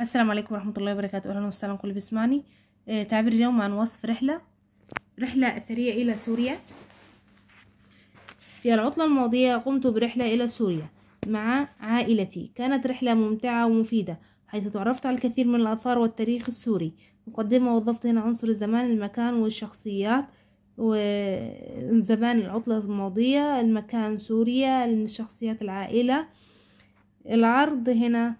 السلام عليكم ورحمة الله وبركاته أهلا وسهلا كل بيسمعني آه، تعبير اليوم عن وصف رحلة رحلة أثرية إلى سوريا في العطلة الماضية قمت برحلة إلى سوريا مع عائلتي كانت رحلة ممتعة ومفيدة حيث تعرفت على الكثير من الآثار والتاريخ السوري مقدمة وظفت هنا عنصر الزمان المكان والشخصيات وزمان العطلة الماضية المكان سوريا الشخصيات العائلة العرض هنا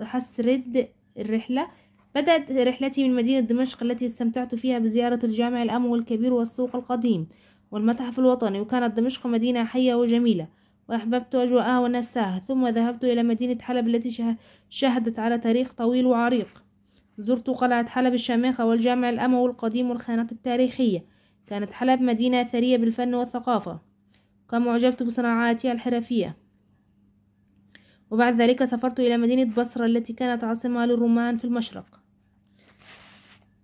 حسرد الرحلة بدأت رحلتي من مدينة دمشق التي استمتعت فيها بزيارة الجامع الأموي الكبير والسوق القديم والمتحف الوطني وكانت دمشق مدينة حية وجميلة وأحببت أجواءها وناسها ثم ذهبت إلى مدينة حلب التي شهدت على تاريخ طويل وعريق زرت قلعة حلب الشامخة والجامع الأموي القديم والخانات التاريخية كانت حلب مدينة ثرية بالفن والثقافة كما أعجبت بصناعاتها الحرفية وبعد ذلك سافرت إلى مدينة بصرة التي كانت عاصمة للرومان في المشرق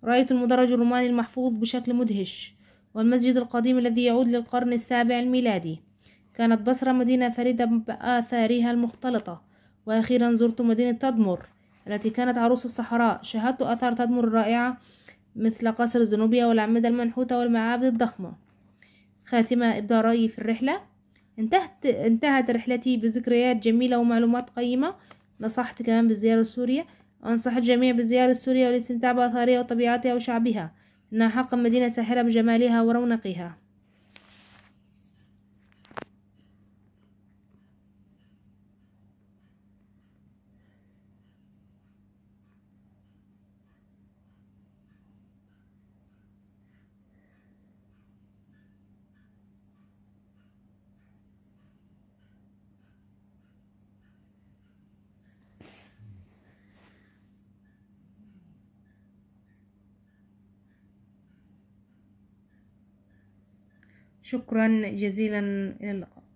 رأيت المدرج الروماني المحفوظ بشكل مدهش والمسجد القديم الذي يعود للقرن السابع الميلادي كانت بصرة مدينة فريدة بآثارها المختلطة وأخيرا زرت مدينة تدمر التي كانت عروس الصحراء شاهدت آثار تدمر الرائعة مثل قصر زنوبيا والأعمدة المنحوتة والمعابد الضخمة خاتمة إبداء رأيي في الرحلة انتهت انتهت رحلتي بذكريات جميلة ومعلومات قيمة نصحت كمان بالزيارة لسوريا أنصح الجميع بزيارة سوريا والاستمتاع بآثارها وطبيعتها وشعبها إنها حقا مدينة ساحرة بجمالها ورونقها شكرا جزيلا إلى اللقاء